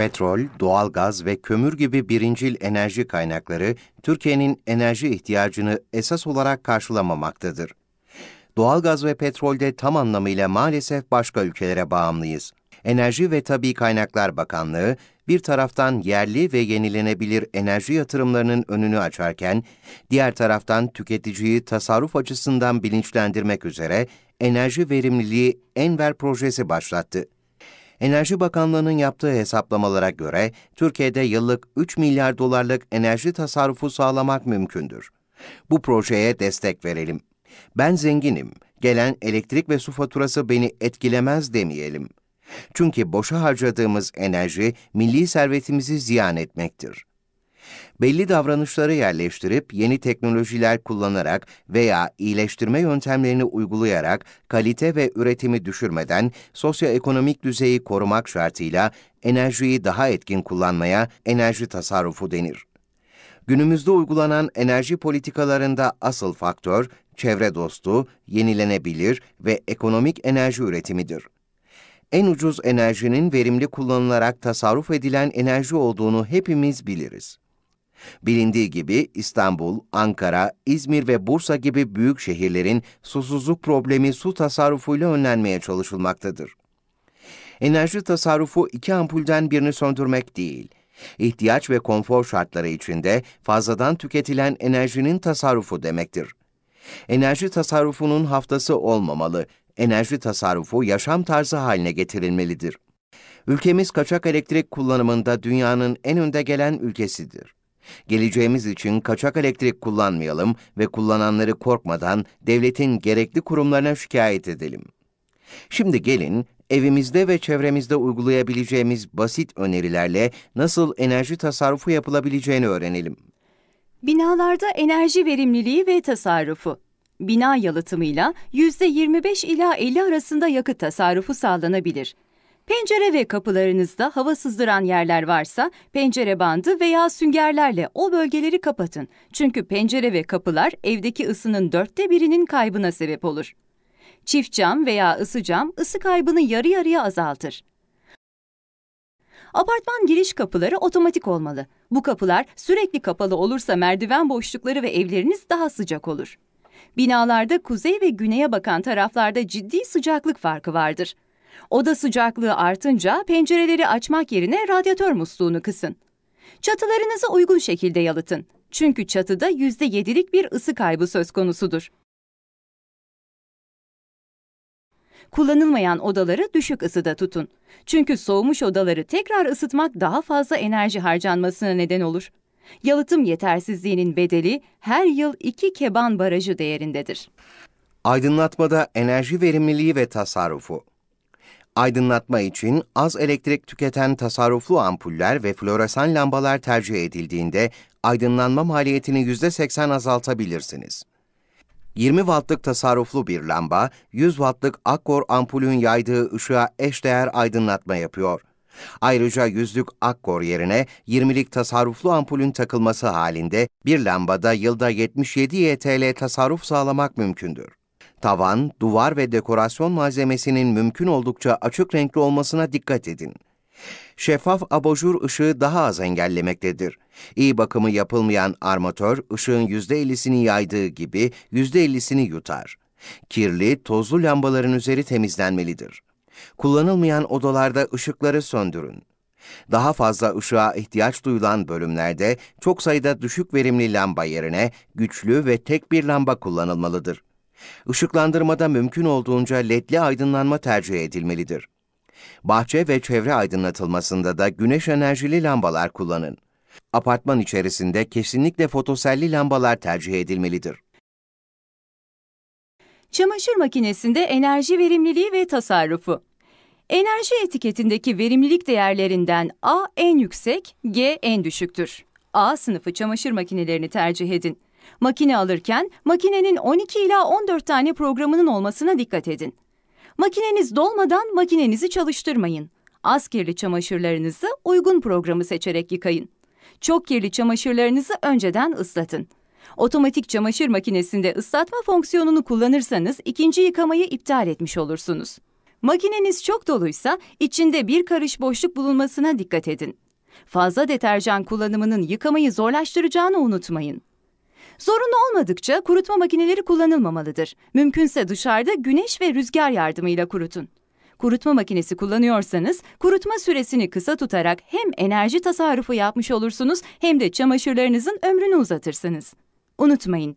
Petrol, doğalgaz ve kömür gibi birincil enerji kaynakları Türkiye'nin enerji ihtiyacını esas olarak karşılamamaktadır. Doğalgaz ve petrolde tam anlamıyla maalesef başka ülkelere bağımlıyız. Enerji ve Tabi Kaynaklar Bakanlığı, bir taraftan yerli ve yenilenebilir enerji yatırımlarının önünü açarken, diğer taraftan tüketiciyi tasarruf açısından bilinçlendirmek üzere enerji verimliliği Enver projesi başlattı. Enerji Bakanlığı'nın yaptığı hesaplamalara göre Türkiye'de yıllık 3 milyar dolarlık enerji tasarrufu sağlamak mümkündür. Bu projeye destek verelim. Ben zenginim, gelen elektrik ve su faturası beni etkilemez demeyelim. Çünkü boşa harcadığımız enerji milli servetimizi ziyan etmektir belli davranışları yerleştirip yeni teknolojiler kullanarak veya iyileştirme yöntemlerini uygulayarak kalite ve üretimi düşürmeden sosyoekonomik düzeyi korumak şartıyla enerjiyi daha etkin kullanmaya enerji tasarrufu denir. Günümüzde uygulanan enerji politikalarında asıl faktör çevre dostu, yenilenebilir ve ekonomik enerji üretimidir en ucuz enerjinin verimli kullanılarak tasarruf edilen enerji olduğunu hepimiz biliriz. Bilindiği gibi İstanbul, Ankara, İzmir ve Bursa gibi büyük şehirlerin susuzluk problemi su tasarrufuyla önlenmeye çalışılmaktadır. Enerji tasarrufu iki ampulden birini söndürmek değil, ihtiyaç ve konfor şartları içinde fazladan tüketilen enerjinin tasarrufu demektir. Enerji tasarrufunun haftası olmamalı, enerji tasarrufu yaşam tarzı haline getirilmelidir. Ülkemiz kaçak elektrik kullanımında dünyanın en önde gelen ülkesidir. Geleceğimiz için kaçak elektrik kullanmayalım ve kullananları korkmadan devletin gerekli kurumlarına şikayet edelim. Şimdi gelin evimizde ve çevremizde uygulayabileceğimiz basit önerilerle nasıl enerji tasarrufu yapılabileceğini öğrenelim. Binalarda enerji verimliliği ve tasarrufu. Bina yalıtımıyla %25 ila 50 arasında yakıt tasarrufu sağlanabilir. Pencere ve kapılarınızda hava sızdıran yerler varsa pencere bandı veya süngerlerle o bölgeleri kapatın. Çünkü pencere ve kapılar evdeki ısının dörtte birinin kaybına sebep olur. Çift cam veya ısı cam ısı kaybını yarı yarıya azaltır. Apartman giriş kapıları otomatik olmalı. Bu kapılar sürekli kapalı olursa merdiven boşlukları ve evleriniz daha sıcak olur. Binalarda kuzey ve güneye bakan taraflarda ciddi sıcaklık farkı vardır. Oda sıcaklığı artınca pencereleri açmak yerine radyatör musluğunu kısın. Çatılarınızı uygun şekilde yalıtın. Çünkü çatıda %7'lik bir ısı kaybı söz konusudur. Kullanılmayan odaları düşük ısıda tutun. Çünkü soğumuş odaları tekrar ısıtmak daha fazla enerji harcanmasına neden olur. Yalıtım yetersizliğinin bedeli her yıl 2 keban barajı değerindedir. Aydınlatmada enerji verimliliği ve tasarrufu Aydınlatma için az elektrik tüketen tasarruflu ampuller ve floresan lambalar tercih edildiğinde aydınlanma maliyetini %80 azaltabilirsiniz. 20 wattlık tasarruflu bir lamba, 100 wattlık Akkor ampulün yaydığı ışığa eşdeğer aydınlatma yapıyor. Ayrıca yüzlük akkor yerine 20'lik tasarruflu ampulün takılması halinde bir lambada yılda 77 ETL tasarruf sağlamak mümkündür. Tavan, duvar ve dekorasyon malzemesinin mümkün oldukça açık renkli olmasına dikkat edin. Şeffaf abajur ışığı daha az engellemektedir. İyi bakımı yapılmayan armatör, ışığın %50'sini yaydığı gibi %50'sini yutar. Kirli, tozlu lambaların üzeri temizlenmelidir. Kullanılmayan odalarda ışıkları söndürün. Daha fazla ışığa ihtiyaç duyulan bölümlerde çok sayıda düşük verimli lamba yerine güçlü ve tek bir lamba kullanılmalıdır. Işıklandırmada mümkün olduğunca ledli aydınlanma tercih edilmelidir. Bahçe ve çevre aydınlatılmasında da güneş enerjili lambalar kullanın. Apartman içerisinde kesinlikle fotoselli lambalar tercih edilmelidir. Çamaşır makinesinde enerji verimliliği ve tasarrufu. Enerji etiketindeki verimlilik değerlerinden A en yüksek, G en düşüktür. A sınıfı çamaşır makinelerini tercih edin. Makine alırken makinenin 12 ila 14 tane programının olmasına dikkat edin. Makineniz dolmadan makinenizi çalıştırmayın. Az kirli çamaşırlarınızı uygun programı seçerek yıkayın. Çok kirli çamaşırlarınızı önceden ıslatın. Otomatik çamaşır makinesinde ıslatma fonksiyonunu kullanırsanız ikinci yıkamayı iptal etmiş olursunuz. Makineniz çok doluysa içinde bir karış boşluk bulunmasına dikkat edin. Fazla deterjan kullanımının yıkamayı zorlaştıracağını unutmayın. Zorunlu olmadıkça kurutma makineleri kullanılmamalıdır. Mümkünse dışarıda güneş ve rüzgar yardımıyla kurutun. Kurutma makinesi kullanıyorsanız kurutma süresini kısa tutarak hem enerji tasarrufu yapmış olursunuz hem de çamaşırlarınızın ömrünü uzatırsınız. Unutmayın,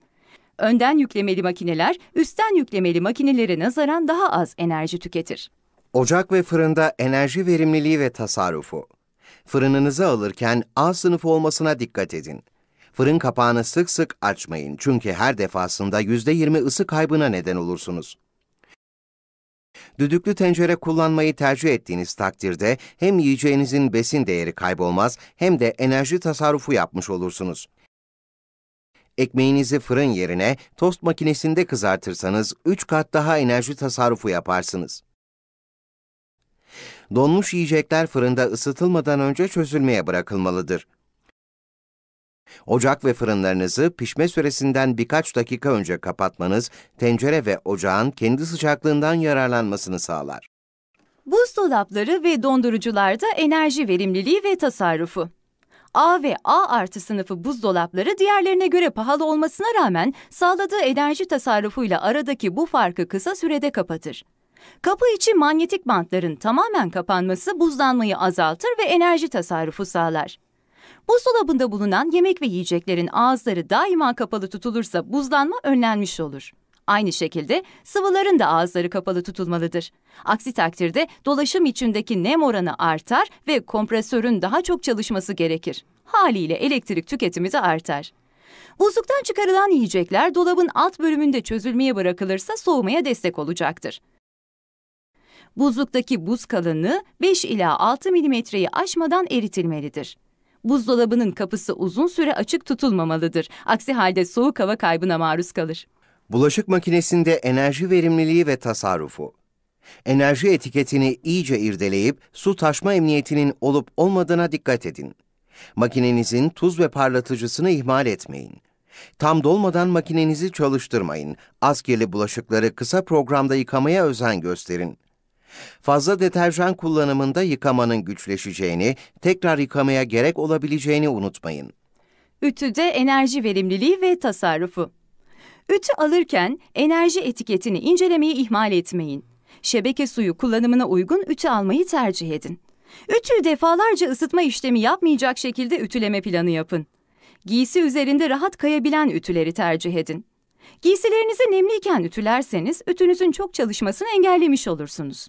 önden yüklemeli makineler üstten yüklemeli makinelere nazaran daha az enerji tüketir. Ocak ve fırında enerji verimliliği ve tasarrufu. Fırınınızı alırken A sınıfı olmasına dikkat edin. Fırın kapağını sık sık açmayın çünkü her defasında yüzde yirmi ısı kaybına neden olursunuz. Düdüklü tencere kullanmayı tercih ettiğiniz takdirde hem yiyeceğinizin besin değeri kaybolmaz hem de enerji tasarrufu yapmış olursunuz. Ekmeğinizi fırın yerine tost makinesinde kızartırsanız 3 kat daha enerji tasarrufu yaparsınız. Donmuş yiyecekler fırında ısıtılmadan önce çözülmeye bırakılmalıdır. Ocak ve fırınlarınızı pişme süresinden birkaç dakika önce kapatmanız, tencere ve ocağın kendi sıcaklığından yararlanmasını sağlar. Buzdolapları ve dondurucularda enerji verimliliği ve tasarrufu. A ve A artı sınıfı buzdolapları diğerlerine göre pahalı olmasına rağmen sağladığı enerji tasarrufuyla aradaki bu farkı kısa sürede kapatır. Kapı içi manyetik bantların tamamen kapanması buzlanmayı azaltır ve enerji tasarrufu sağlar. Buzdolabında bulunan yemek ve yiyeceklerin ağızları daima kapalı tutulursa buzlanma önlenmiş olur. Aynı şekilde sıvıların da ağızları kapalı tutulmalıdır. Aksi takdirde dolaşım içindeki nem oranı artar ve kompresörün daha çok çalışması gerekir. Haliyle elektrik tüketimi de artar. Buzluktan çıkarılan yiyecekler dolabın alt bölümünde çözülmeye bırakılırsa soğumaya destek olacaktır. Buzluktaki buz kalınlığı 5 ila 6 milimetreyi aşmadan eritilmelidir buzdolabının kapısı uzun süre açık tutulmamalıdır. Aksi halde soğuk hava kaybına maruz kalır. Bulaşık makinesinde enerji verimliliği ve tasarrufu. Enerji etiketini iyice irdeleyip su taşma emniyetinin olup olmadığına dikkat edin. Makinenizin tuz ve parlatıcısını ihmal etmeyin. Tam dolmadan makinenizi çalıştırmayın. Az kirli bulaşıkları kısa programda yıkamaya özen gösterin. Fazla deterjan kullanımında yıkamanın güçleşeceğini, tekrar yıkamaya gerek olabileceğini unutmayın. Ütüde enerji verimliliği ve tasarrufu. Ütü alırken enerji etiketini incelemeyi ihmal etmeyin. Şebeke suyu kullanımına uygun ütü almayı tercih edin. Ütüyü defalarca ısıtma işlemi yapmayacak şekilde ütüleme planı yapın. Giysi üzerinde rahat kayabilen ütüleri tercih edin. Giysilerinizi nemliyken ütülerseniz ütünüzün çok çalışmasını engellemiş olursunuz.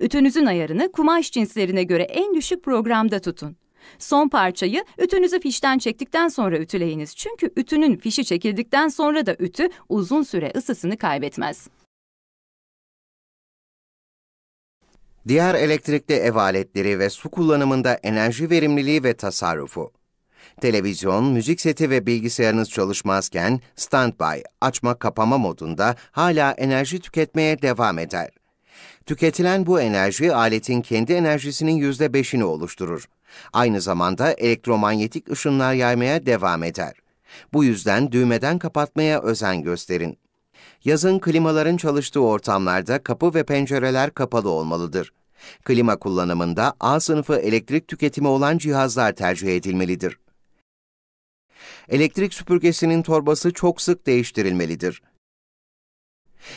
Ütünüzün ayarını kumaş cinslerine göre en düşük programda tutun. Son parçayı ütünüzü fişten çektikten sonra ütüleyiniz. Çünkü ütünün fişi çekildikten sonra da ütü uzun süre ısısını kaybetmez. Diğer elektrikli ev aletleri ve su kullanımında enerji verimliliği ve tasarrufu. Televizyon, müzik seti ve bilgisayarınız çalışmazken standby, açma kapama modunda hala enerji tüketmeye devam eder. Tüketilen bu enerji aletin kendi enerjisinin yüzde beşini oluşturur. Aynı zamanda elektromanyetik ışınlar yaymaya devam eder. Bu yüzden düğmeden kapatmaya özen gösterin. Yazın klimaların çalıştığı ortamlarda kapı ve pencereler kapalı olmalıdır. Klima kullanımında A sınıfı elektrik tüketimi olan cihazlar tercih edilmelidir. Elektrik süpürgesinin torbası çok sık değiştirilmelidir.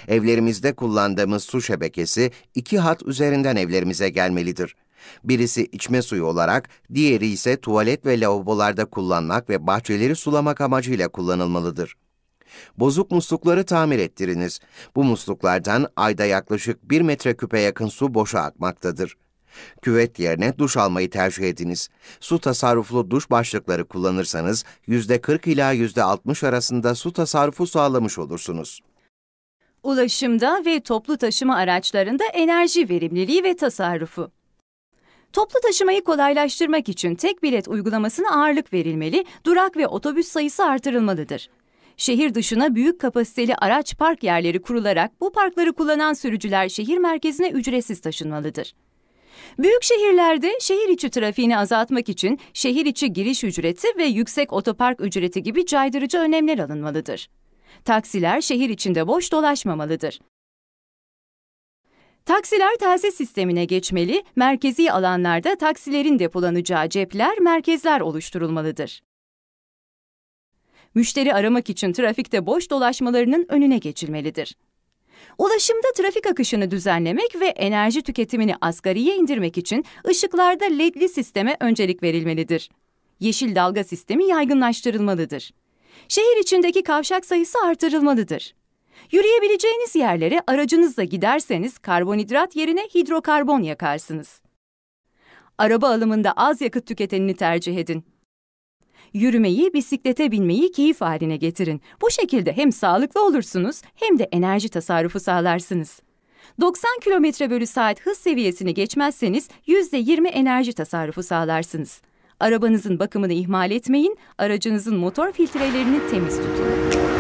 Evlerimizde kullandığımız su şebekesi iki hat üzerinden evlerimize gelmelidir. Birisi içme suyu olarak, diğeri ise tuvalet ve lavabolarda kullanmak ve bahçeleri sulamak amacıyla kullanılmalıdır. Bozuk muslukları tamir ettiriniz. Bu musluklardan ayda yaklaşık 1 küp’e yakın su boşa akmaktadır. Küvet yerine duş almayı tercih ediniz. Su tasarruflu duş başlıkları kullanırsanız %40 ila %60 arasında su tasarrufu sağlamış olursunuz ulaşımda ve toplu taşıma araçlarında enerji verimliliği ve tasarrufu. Toplu taşımayı kolaylaştırmak için tek bilet uygulamasına ağırlık verilmeli, durak ve otobüs sayısı artırılmalıdır. Şehir dışına büyük kapasiteli araç park yerleri kurularak bu parkları kullanan sürücüler şehir merkezine ücretsiz taşınmalıdır. Büyük şehirlerde şehir içi trafiğini azaltmak için şehir içi giriş ücreti ve yüksek otopark ücreti gibi caydırıcı önlemler alınmalıdır. Taksiler şehir içinde boş dolaşmamalıdır. Taksiler telsiz sistemine geçmeli, merkezi alanlarda taksilerin depolanacağı cepler, merkezler oluşturulmalıdır. Müşteri aramak için trafikte boş dolaşmalarının önüne geçilmelidir. Ulaşımda trafik akışını düzenlemek ve enerji tüketimini asgariye indirmek için ışıklarda ledli sisteme öncelik verilmelidir. Yeşil dalga sistemi yaygınlaştırılmalıdır. Şehir içindeki kavşak sayısı artırılmalıdır. Yürüyebileceğiniz yerlere aracınızla giderseniz karbonhidrat yerine hidrokarbon yakarsınız. Araba alımında az yakıt tüketenini tercih edin. Yürümeyi, bisiklete binmeyi keyif haline getirin. Bu şekilde hem sağlıklı olursunuz hem de enerji tasarrufu sağlarsınız. 90 km bölü saat hız seviyesini geçmezseniz %20 enerji tasarrufu sağlarsınız. Arabanızın bakımını ihmal etmeyin, aracınızın motor filtrelerini temiz tutun.